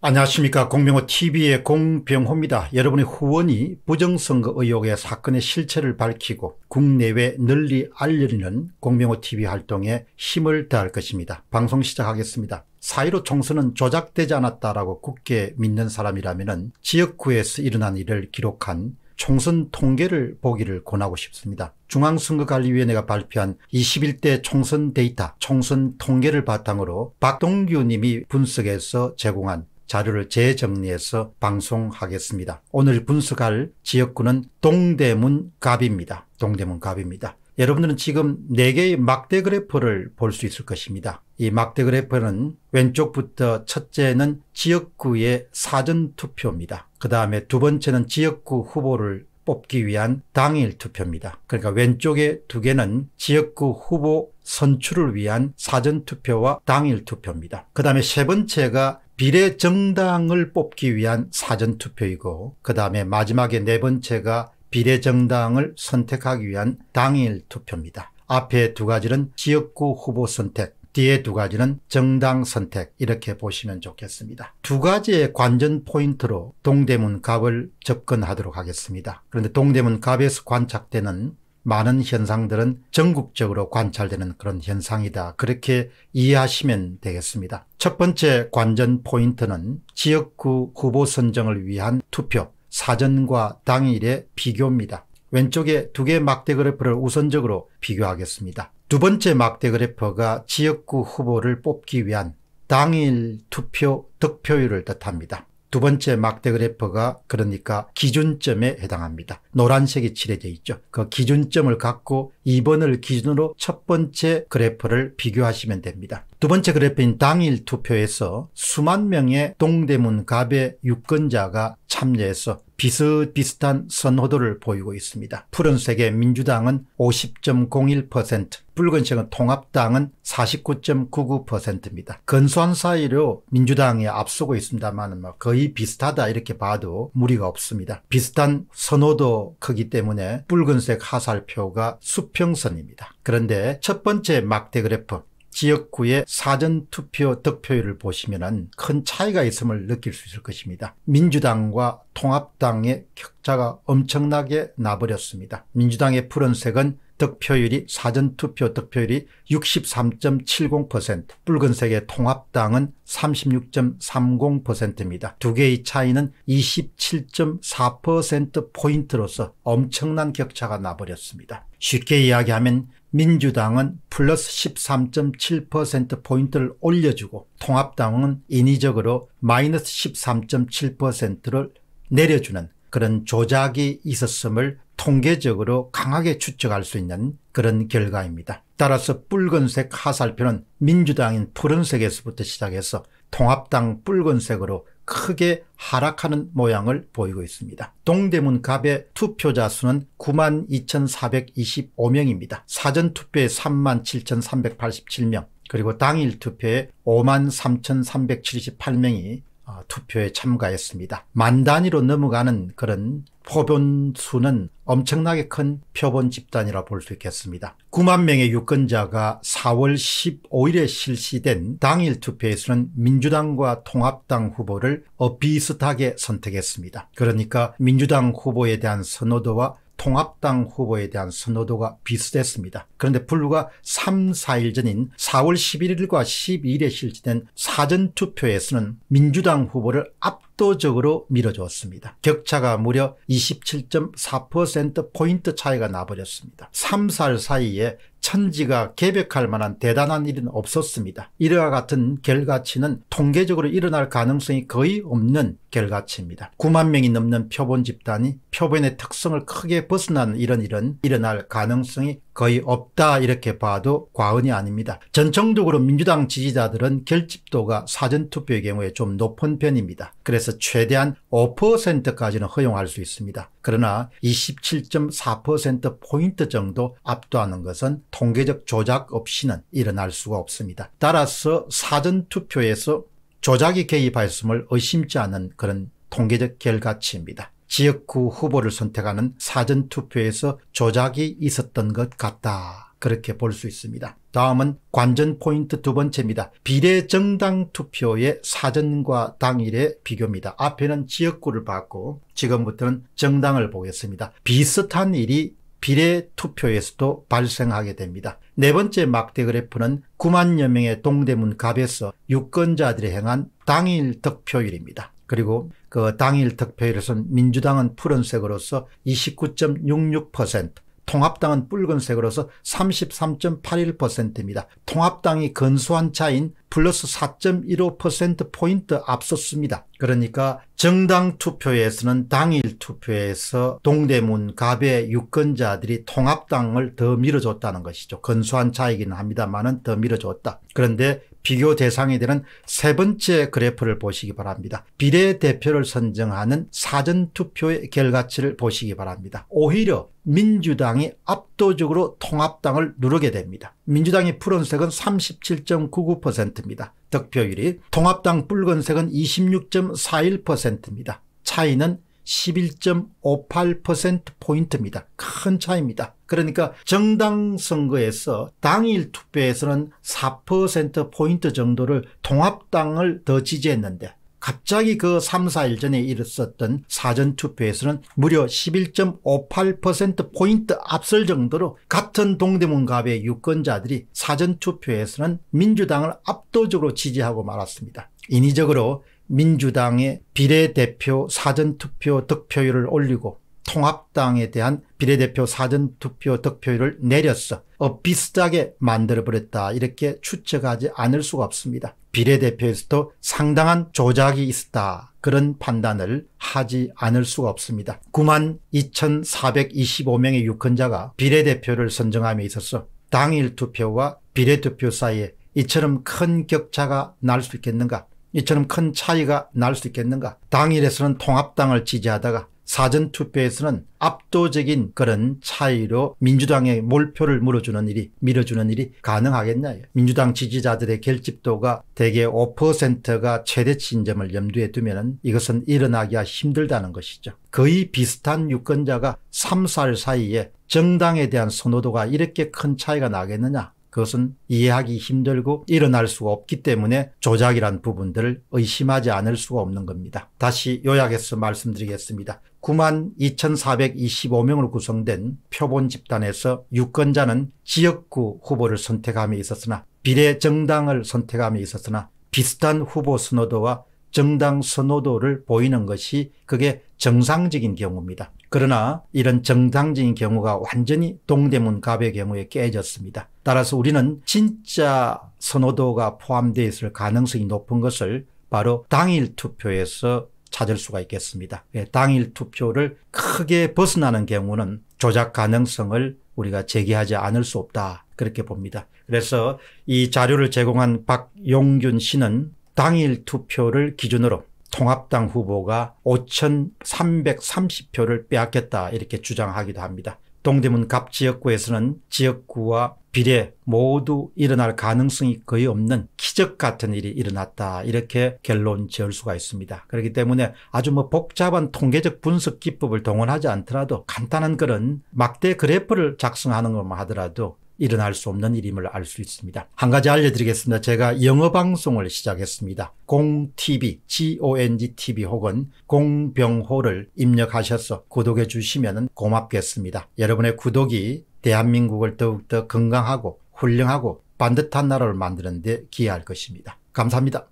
안녕하십니까 공병호TV의 공병호입니다. 여러분의 후원이 부정선거 의혹의 사건의 실체를 밝히고 국내외 널리 알리는 공병호TV 활동에 힘을 다할 것입니다. 방송 시작하겠습니다. 4.15 총선은 조작되지 않았다라고 굳게 믿는 사람이라면 지역구에서 일어난 일을 기록한 총선 통계를 보기를 권하고 싶습니다. 중앙선거관리위원회가 발표한 21대 총선 데이터 총선 통계를 바탕으로 박동규 님이 분석해서 제공한 자료를 재정리해서 방송하겠습니다. 오늘 분석할 지역구는 동대문 갑입니다. 동대문 갑입니다. 여러분들은 지금 4개의 막대 그래프를 볼 수 있을 것입니다. 이 막대 그래프는 왼쪽부터 첫째는 지역구의 사전투표입니다. 그 다음에 두 번째는 지역구 후보를 뽑기 위한 당일 투표입니다. 그러니까 왼쪽에두 개는 지역구 후보 선출을 위한 사전투표와 당일 투표입니다. 그 다음에 세 번째가 비례 정당을 뽑기 위한 사전투표이고 그 다음에 마지막에 네 번째가 비례 정당을 선택하기 위한 당일 투표입니다. 앞에 두 가지는 지역구 후보 선택, 뒤에 두 가지는 정당 선택 이렇게 보시면 좋겠습니다. 두 가지의 관전 포인트로 동대문 갑을 접근하도록 하겠습니다. 그런데 동대문 갑에서 관찰되는 많은 현상들은 전국적으로 관찰되는 그런 현상이다. 그렇게 이해하시면 되겠습니다. 첫 번째 관전 포인트는 지역구 후보 선정을 위한 투표 사전과 당일의 비교입니다. 왼쪽에 두개의 막대 그래프를 우선적으로 비교하겠습니다. 두 번째 막대 그래프가 지역구 후보를 뽑기 위한 당일 투표 득표율을 뜻합니다. 두 번째 막대 그래프가 그러니까 기준점에 해당합니다. 노란색이 칠해져 있죠. 그 기준점을 갖고 2번을 기준으로 첫 번째 그래프를 비교하시면 됩니다. 두 번째 그래프인 당일 투표에서 수만 명의 동대문 갑의 유권자가 참여해서 비슷비슷한 선호도를 보이고 있습니다. 푸른색의 민주당은 50.01%, 붉은색은 통합당은 49.99%입니다. 근소한 사이로 민주당이 앞서고 있습니다만 뭐 거의 비슷하다 이렇게 봐도 무리가 없습니다. 비슷한 선호도 크기 때문에 붉은색 하살표가 수평선입니다. 그런데 첫 번째 막대 그래프 지역구의 사전투표 득표율을 보시면 큰 차이가 있음을 느낄 수 있을 것입니다. 민주당과 통합당의 격차가 엄청나게 나버렸습니다. 민주당의 푸른색은 득표율이 사전투표 득표율이 63.70% 붉은색의 통합당은 36.30%입니다. 두 개의 차이는 27.4%포인트로서 엄청난 격차가 나버렸습니다. 쉽게 이야기하면 민주당은 플러스 13.7%포인트를 올려주고 통합당은 인위적으로 마이너스 13.7%를 내려주는 그런 조작이 있었음을 통계적으로 강하게 추측할 수 있는 그런 결과입니다. 따라서 붉은색 하살표는 민주당인 푸른색에서부터 시작해서 통합당 붉은색으로 크게 하락하는 모양을 보이고 있습니다. 동대문 갑의 투표자 수는 92,425명입니다. 사전투표에 37,387명 그리고 당일 투표에 53,378명이 어, 투표에 참가했습니다. 만 단위로 넘어가는 그런 표본수는 엄청나게 큰 표본 집단이라 볼 수 있겠습니다. 9만 명의 유권자가 4월 15일에 실시된 당일 투표에서는 민주당과 통합당 후보를 어, 비슷하게 선택했습니다. 그러니까 민주당 후보에 대한 선호도와 통합당 후보에 대한 선호도가 비슷했습니다. 그런데 불과 3, 4일 전인 4월 11일과 12일에 실시된 사전투표에서는 민주당 후보를 압도적으로 밀어줬습니다. 격차가 무려 27.4%포인트 차이가 나버렸습니다. 3, 4일 사이에 천지가 개벽할 만한 대단한 일은 없었습니다. 이러와 같은 결과치는 통계적으로 일어날 가능성이 거의 없는 결과치입니다. 9만 명이 넘는 표본 집단이 표본의 특성을 크게 벗어난 이런 일은 일어날 가능성이 거의 없다 이렇게 봐도 과언이 아닙니다. 전통적으로 민주당 지지자들은 결집도가 사전투표의 경우에 좀 높은 편입니다. 그래서 최대한 5%까지는 허용할 수 있습니다. 그러나 27.4%포인트 정도 압도하는 것은 통계적 조작 없이는 일어날 수가 없습니다. 따라서 사전투표에서 조작이 개입하였음을 의심치 않은 그런 통계적 결과치입니다. 지역구 후보를 선택하는 사전투표에서 조작이 있었던 것 같다. 그렇게 볼 수 있습니다. 다음은 관전 포인트 두 번째입니다. 비례정당 투표의 사전과 당일의 비교입니다. 앞에는 지역구를 봤고 지금부터는 정당을 보겠습니다. 비슷한 일이 비례 투표에서도 발생하게 됩니다. 네 번째 막대 그래프는 9만여 명의 동대문 갑에서 유권자들이 행한 당일 득표율입니다. 그리고 그 당일 득표율에서 민주당은 푸른색으로서 29.66%, 통합당은 붉은색으로서 33.81%입니다. 통합당이 근소한 차인 플러스 4.15%포인트 앞섰습니다. 그러니까 정당 투표에서는 당일 투표에서 동대문 갑의 유권자들이 통합당을 더 밀어줬다는 것이죠. 근소한 차이기는 합니다만은 더 밀어줬다. 그런데 비교 대상이 되는 세 번째 그래프를 보시기 바랍니다. 비례대표를 선정하는 사전투표의 결과치를 보시기 바랍니다. 오히려 민주당이 압도적으로 통합당을 누르게 됩니다. 민주당의 푸른색은 37.99%입니다. 득표율이 통합당 붉은색은 26.41%입니다. 차이는 11.58%포인트입니다. 큰 차이입니다. 그러니까 정당 선거에서 당일 투표에서는 4%포인트 정도를 통합당을 더 지지했는데 갑자기 그 3, 4일 전에 일었었던 사전투표에서는 무려 11.58%포인트 앞설 정도로 같은 동대문갑의 유권자들이 사전투표에서는 민주당을 압도적으로 지지하고 말았습니다. 인위적으로 민주당의 비례대표 사전투표 득표율을 올리고 통합당에 대한 비례대표 사전투표 득표율을 내렸어. 어, 비슷하게 만들어버렸다. 이렇게 추측하지 않을 수가 없습니다. 비례대표에서도 상당한 조작이 있었다. 그런 판단을 하지 않을 수가 없습니다. 9만 2,425명의 유권자가 비례대표를 선정함에 있어서 당일 투표와 비례투표 사이에 이처럼 큰 격차가 날 수 있겠는가? 이처럼 큰 차이가 날 수 있겠는가 당일에서는 통합당을 지지하다가 사전투표에서는 압도적인 그런 차이로 민주당의 몰표를 물어주는 일이 밀어주는 일이 가능하겠냐 민주당 지지자들의 결집도가 대개 5%가 최대치인 점을 염두에 두면 이것은 일어나기가 힘들다는 것이죠. 거의 비슷한 유권자가 3, 4일 사이에 정당에 대한 선호도가 이렇게 큰 차이가 나겠느냐 그것은 이해하기 힘들고 일어날 수가 없기 때문에 조작이란 부분들을 의심하지 않을 수가 없는 겁니다. 다시 요약해서 말씀드리겠습니다. 9만 2,425명으로 구성된 표본 집단에서 유권자는 지역구 후보를 선택함에 있었으나 비례 정당을 선택함에 있었으나 비슷한 후보 선호도와 정당 선호도를 보이는 것이 그게 정상적인 경우입니다. 그러나 이런 정상적인 경우가 완전히 동대문 갑의 경우에 깨졌습니다. 따라서 우리는 진짜 선호도가 포함되어 있을 가능성이 높은 것을 바로 당일 투표에서 찾을 수가 있겠습니다. 예, 당일 투표를 크게 벗어나는 경우는 조작 가능성을 우리가 제기하지 않을 수 없다. 그렇게 봅니다. 그래서 이 자료를 제공한 박용균 씨는 당일 투표를 기준으로 통합당 후보가 5,330표를 빼앗겼다 이렇게 주장하기도 합니다. 동대문 갑 지역구에서는 지역구와 비례 모두 일어날 가능성이 거의 없는 기적 같은 일이 일어났다 이렇게 결론 지을 수가 있습니다. 그렇기 때문에 아주 뭐 복잡한 통계적 분석 기법을 동원하지 않더라도 간단한 그런 막대 그래프를 작성하는 것만 하더라도 일어날 수 없는 일임을 알 수 있습니다. 한 가지 알려드리겠습니다. 제가 영어 방송을 시작했습니다. 공TV, GONGTV 혹은 공병호를 입력하셔서 구독해 주시면 고맙겠습니다. 여러분의 구독이 대한민국을 더욱더 건강하고 훌륭하고 반듯한 나라를 만드는 데 기여할 것입니다. 감사합니다.